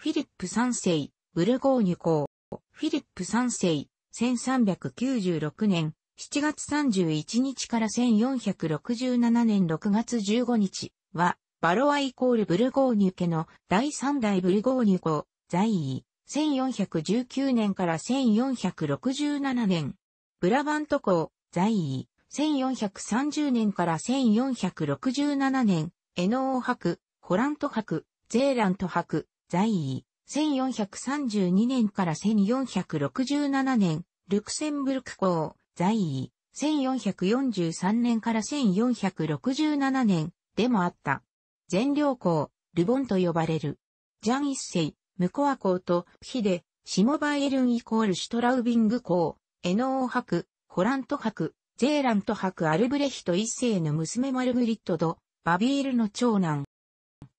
フィリップ三世、ブルゴーニュ公。フィリップ三世、1396年7月31日から1467年6月15日は、バロアイコールブルゴーニュ家の第三代ブルゴーニュ公、在位、1419年から1467年。ブラバント公、在位、1430年から1467年、エノー博、ホラント博、ゼーラント博、在位、1432年から1467年、ルクセンブルク公、在位、1443年から1467年、でもあった。全領公、ルボンと呼ばれる。ジャン一世、ムコア公と、ヒデ、シモバエルンイコールシュトラウビング公、エノー博、ホラント博、ゼーラント博アルブレヒト一世の娘マルグリットド、バビールの長男。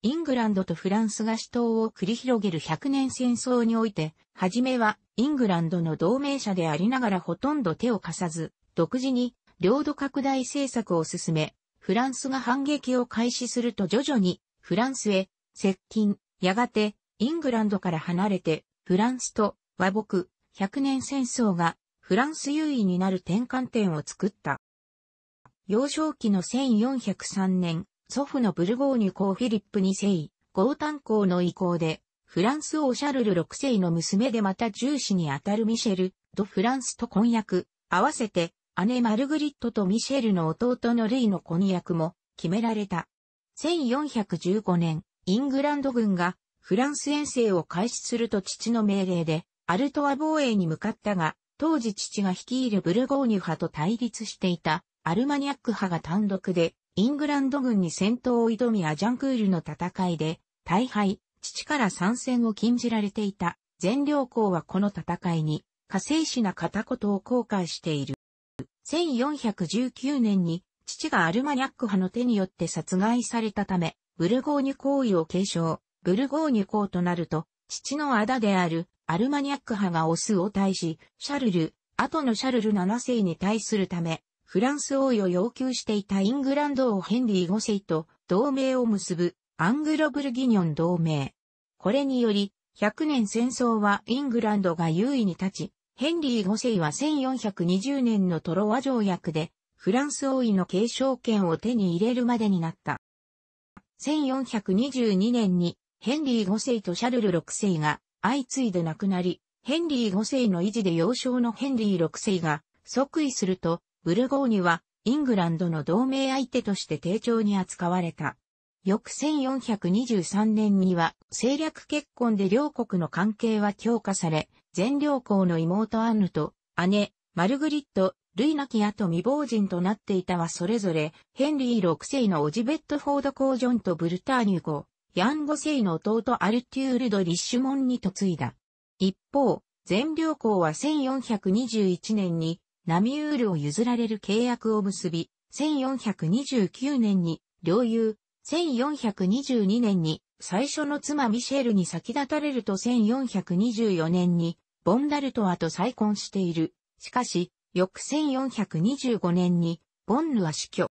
イングランドとフランスが死闘を繰り広げる100年戦争において、はじめはイングランドの同盟者でありながらほとんど手を貸さず、独自に領土拡大政策を進め、フランスが反撃を開始すると徐々にフランスへ接近、やがてイングランドから離れてフランスと和睦、100年戦争がフランス優位になる転換点を作った。幼少期の1403年、祖父のブルゴーニュ公フィリップ2世、豪炭公の意向で、フランス王シャルル6世の娘でまた重視にあたるミシェル・ド・フランスと婚約、合わせて姉マルグリットとミシェルの弟のルイの婚約も決められた。1415年、イングランド軍がフランス遠征を開始すると父の命令で、アルトア防衛に向かったが、当時父が率いるブルゴーニュ派と対立していたアルマニャック派が単独でイングランド軍に戦闘を挑みアジャンクールの戦いで、大敗、父から参戦を禁じられていた、全領校はこの戦いに、火星子な片言を後悔している。1419年に、父がアルマニャック派の手によって殺害されたため、ブルゴーニュ行為を継承、ブルゴーニュ公となると、父の仇であるアルマニャック派がオスを対し、シャルル、後のシャルル7世に対するため、フランス王位を要求していたイングランド王ヘンリー5世と同盟を結ぶアングロブルギニョン同盟。これにより、100年戦争はイングランドが優位に立ち、ヘンリー5世は1420年のトロワ条約で、フランス王位の継承権を手に入れるまでになった。1422年にヘンリー5世とシャルル6世が相次いで亡くなり、ヘンリー5世の維持で幼少のヘンリー6世が即位すると、ブルゴーニュはイングランドの同盟相手として丁重に扱われた。翌1423年には政略結婚で両国の関係は強化され、全両公の妹アンヌと姉、マルグリット、ルイナキアと未亡人となっていたはそれぞれ、ヘンリー6世のオジベットフォード公ジョンとブルターニュ号、ヤン5世の弟アルテュールド・リッシュモンに嫁いだ。一方、全両校は1421年にナミュールを譲られる契約を結び、1429年に領有、1422年に最初の妻ミシェルに先立たれると1424年にボンダルトワと再婚している。しかし、翌1425年にボンヌは死去。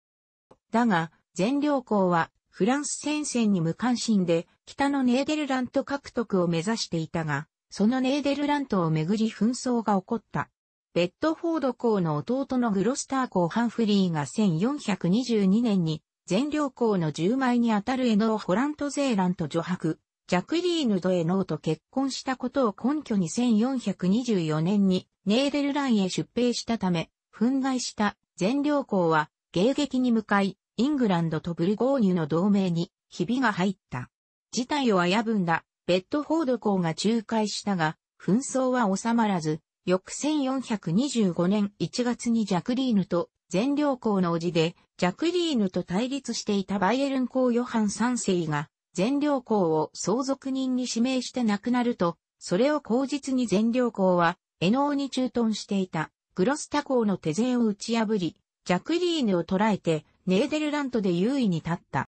だが、全領校はフランス戦線に無関心で北のネーデルラント獲得を目指していたが、そのネーデルラントをめぐり紛争が起こった。ベッドフォード公の弟のグロスター公ハンフリーが1422年に、全領公の10枚にあたるエノー・ホラント・ゼーランと女白、ジャクリーヌ・ド・エノーと結婚したことを根拠に1424年にネーデルランへ出兵したため、憤慨した全領公は迎撃に向かい、イングランドとブルゴーニュの同盟にひびが入った。事態を危ぶんだベッドフォード公が仲介したが、紛争は収まらず、翌1425年1月にジャクリーヌと全領校の叔父で、ジャクリーヌと対立していたバイエルン公ヨハン3世が、全領校を相続人に指名して亡くなると、それを口実に全領校は、エノーに駐屯していた、グロスタ公の手勢を打ち破り、ジャクリーヌを捕らえて、ネーデルラントで優位に立った。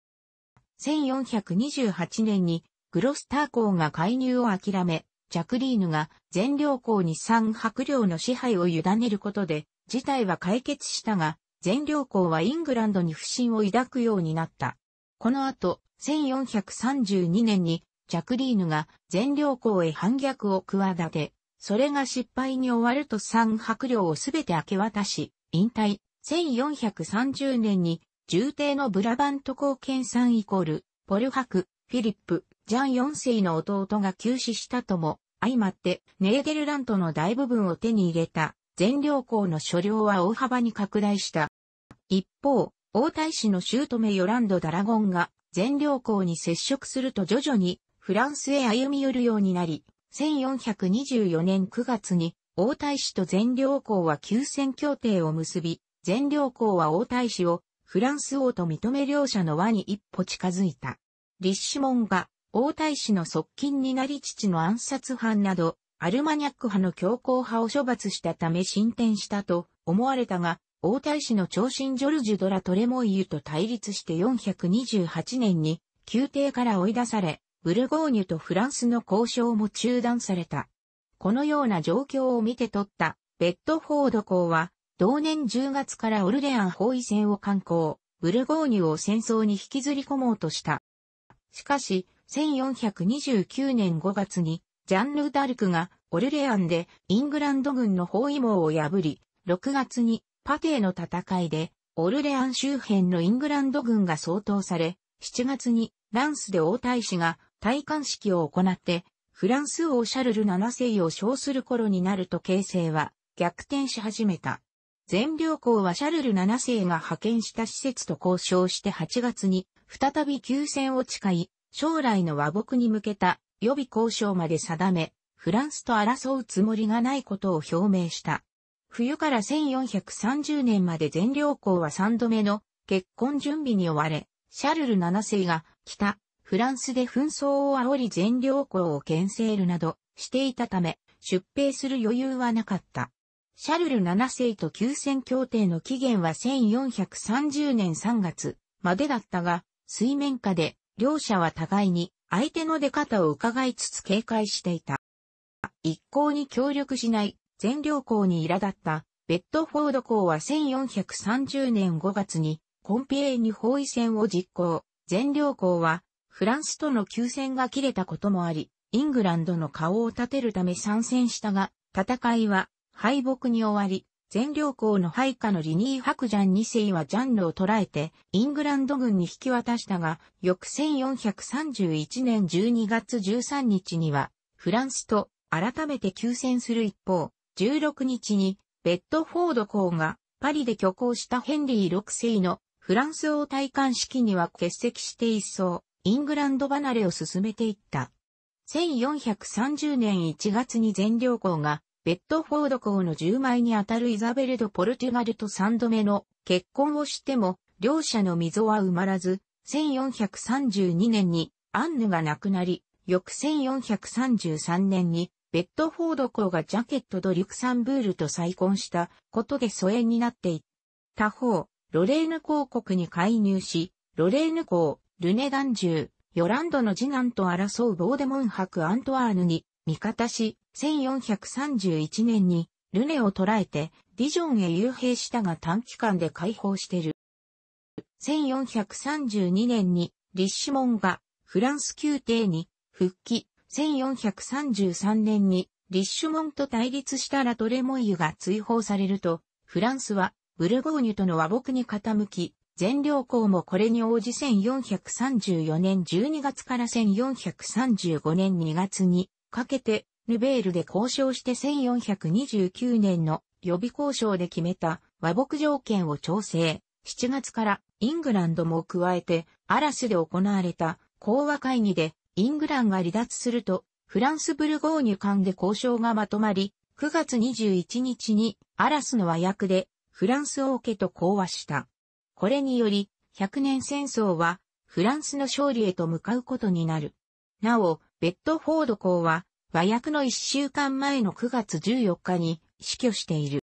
1428年に、グロスター公が介入を諦め、ジャクリーヌが全領校に三白領の支配を委ねることで、事態は解決したが、全領校はイングランドに不信を抱くようになった。この後、1432年にジャクリーヌが全領校へ反逆を企て、それが失敗に終わると三白領をすべて明け渡し、引退。1430年に、重帝のブラバント公検3イコール、ポルハク、フィリップ、ジャン4世の弟が急死したとも、相まって、ネーデルラントの大部分を手に入れた、全領公の所領は大幅に拡大した。一方、王太子の姑ヨランド・ダラゴンが、全領公に接触すると徐々に、フランスへ歩み寄るようになり、1424年9月に、王太子と全領公は休戦協定を結び、全領公は王太子を、フランス王と認め両者の輪に一歩近づいた。立志門が王太子の側近になり父の暗殺犯など、アルマニャック派の強硬派を処罰したため進展したと思われたが、王太子の長身ジョルジュ・ドラ・トレモイユと対立して428年に宮廷から追い出され、ブルゴーニュとフランスの交渉も中断された。このような状況を見て取ったベッドフォード公は、同年10月からオルレアン包囲戦を観光、ブルゴーニュを戦争に引きずり込もうとした。しかし、1429年5月に、ジャンヌ・ダルクがオルレアンでイングランド軍の包囲網を破り、6月にパテーの戦いで、オルレアン周辺のイングランド軍が総統され、7月にランスで王太子が戴冠式を行って、フランス王シャルル7世を称する頃になると形勢は逆転し始めた。全領公はシャルル7世が派遣した施設と交渉して8月に再び休戦を誓い、将来の和睦に向けた予備交渉まで定め、フランスと争うつもりがないことを表明した。冬から1430年まで全領校は3度目の結婚準備に追われ、シャルル7世が北、フランスで紛争を煽り全領校を牽制るなどしていたため、出兵する余裕はなかった。シャルル7世と休戦協定の期限は1430年3月までだったが、水面下で両者は互いに相手の出方を伺いつつ警戒していた。一向に協力しない全領校に苛立ったベッドフォード校は1430年5月にコンピエーニ包囲戦を実行。全領校はフランスとの休戦が切れたこともあり、イングランドの顔を立てるため参戦したが、戦いは敗北に終わり、全領校の配下のリニー・ハクジャン2世はジャンルを捕らえて、イングランド軍に引き渡したが、翌1431年12月13日には、フランスと改めて休戦する一方、16日に、ベッドフォード校が、パリで挙行したヘンリー6世のフランス王大冠式には欠席して一層、イングランド離れを進めていった。1430年1月に全領校がベッドフォード公の十枚にあたるイザベル・ド・ポルテゥガルと三度目の結婚をしても、両者の溝は埋まらず、1432年にアンヌが亡くなり、翌1433年にベッドフォード公がジャケット・ド・リュクサンブールと再婚したことで疎遠になっていった方、ロレーヌ公国に介入し、ロレーヌ公、ルネダンジュー、ヨランドの次男と争うボーデモン博アントワーヌに味方し、1431年にルネを捕らえてディジョンへ遊兵したが短期間で解放してる。1432年にリッシュモンがフランス宮廷に復帰。1433年にリッシュモンと対立したラトレモイユが追放されると、フランスはブルゴーニュとの和睦に傾き、全領校もこれに応じ1434年12月から1435年2月にかけて、ヌベールで交渉して1429年の予備交渉で決めた和睦条件を調整。7月からイングランドも加えてアラスで行われた講和会議でイングランが離脱するとフランスブルゴーニュ間で交渉がまとまり9月21日にアラスの和訳でフランス王家と講和した。これにより100年戦争はフランスの勝利へと向かうことになる。なお、ベッドフォード校は、和訳の1週間前の9月14日に死去している。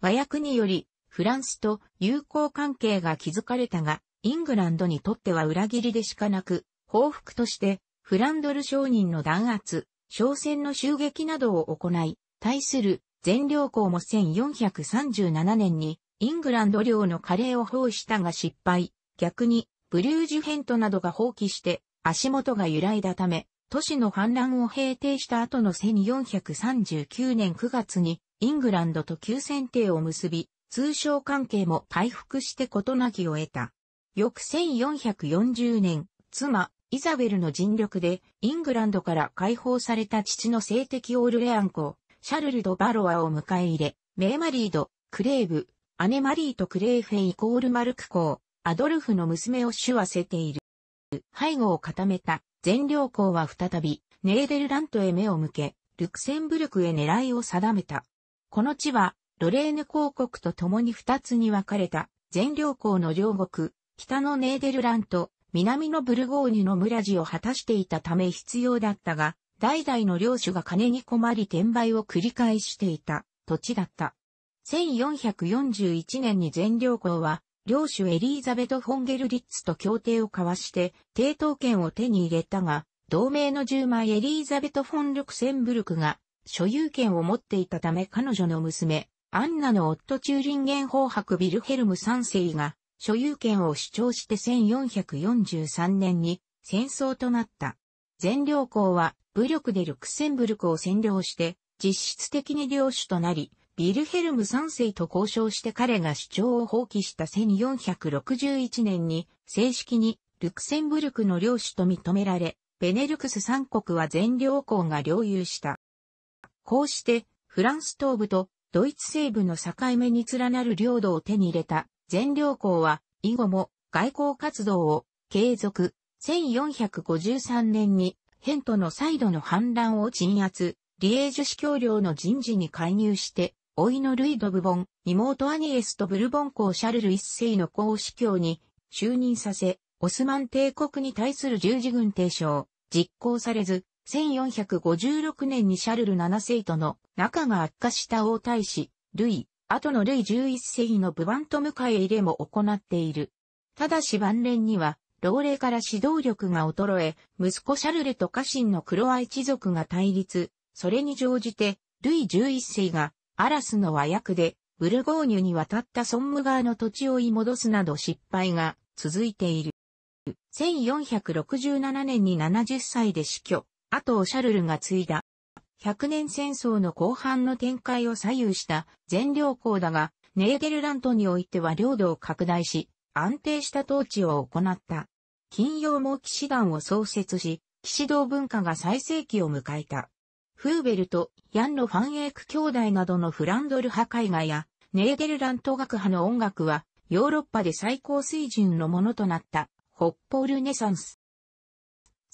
和訳により、フランスと友好関係が築かれたが、イングランドにとっては裏切りでしかなく、報復として、フランドル商人の弾圧、商船の襲撃などを行い、対する全領校も1437年に、イングランド領のカレーを放したが失敗、逆に、ブリュージュヘントなどが放棄して、足元が揺らいだため、都市の反乱を平定した後の1439年9月に、イングランドと急選定を結び、通商関係も回復して事なきを得た。翌1440年、妻、イザベルの尽力で、イングランドから解放された父の性的オールレアン公、シャルル・ド・バロアを迎え入れ、メーマリード、クレーブ、姉マリーとクレーフェイ・コール・マルク公、アドルフの娘を主はせている。背後を固めた全領校は再びネーデルラントへ目を向け、ルクセンブルクへ狙いを定めた。この地は、ロレーヌ公国と共に二つに分かれた、全領校の両国、北のネーデルラント、南のブルゴーニュの村地を果たしていたため必要だったが、代々の領主が金に困り転売を繰り返していた土地だった。1441年に全領校は領主エリーザベト・フォンゲルリッツと協定を交わして、抵当権を手に入れたが、同盟の10枚エリーザベト・フォン・ルクセンブルクが所有権を持っていたため彼女の娘、アンナの夫チューリンゲン法ク・ビルヘルム3世が所有権を主張して1443年に戦争となった。全領校は武力でルクセンブルクを占領して実質的に領主となり、ビルヘルム3世と交渉して彼が主張を放棄した1461年に正式にルクセンブルクの領主と認められ、ベネルクス3国は全領校が領有した。こうしてフランス東部とドイツ西部の境目に連なる領土を手に入れた全領校は以後も外交活動を継続1453年にヘントの再度の反乱を鎮圧、リエージュ司教領の人事に介入して甥のルイ・ドブボン、妹アニエスとブルボン公シャルル一世の公司教に就任させ、オスマン帝国に対する十字軍提唱、実行されず、1456年にシャルル7世との仲が悪化した王太子、ルイ、後のルイ11世のブバント迎え入れも行っている。ただし晩年には、老齢から指導力が衰え、息子シャルルと家臣のクロア一族が対立、それに乗じて、ルイ11世がアラスの和訳で、ブルゴーニュに渡ったソンム川の土地を追い戻すなど失敗が続いている。1467年に70歳で死去、あとシャルルが継いだ。100年戦争の後半の展開を左右した全領校だが、ネーデルラントにおいては領土を拡大し、安定した統治を行った。金曜も騎士団を創設し、騎士道文化が最盛期を迎えた。フーベルとヤン・ロ・ファンエーク兄弟などのフランドル派絵画やネーデルラント学派の音楽はヨーロッパで最高水準のものとなったホポールネサンス。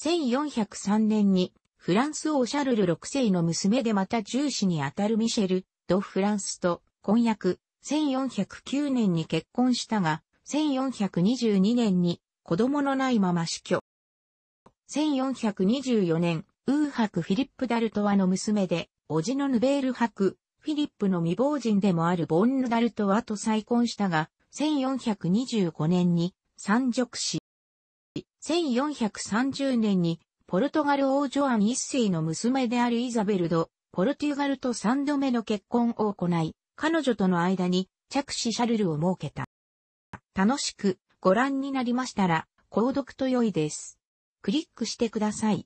1403年にフランス王シャルル6世の娘でまた重視にあたるミシェル・ド・フランスと婚約1409年に結婚したが1422年に子供のないまま死去。1424年、ウーハク・フィリップ・ダルトワの娘で、叔父のヌベールハク、フィリップの未亡人でもあるボンヌ・ダルトワと再婚したが、1425年に三辱死。1430年にポルトガル王ジョアン一世の娘であるイザベルド、ポルトゥガルと三度目の結婚を行い、彼女との間に着手シャルルを設けた。楽しくご覧になりましたら、購読と良いです。クリックしてください。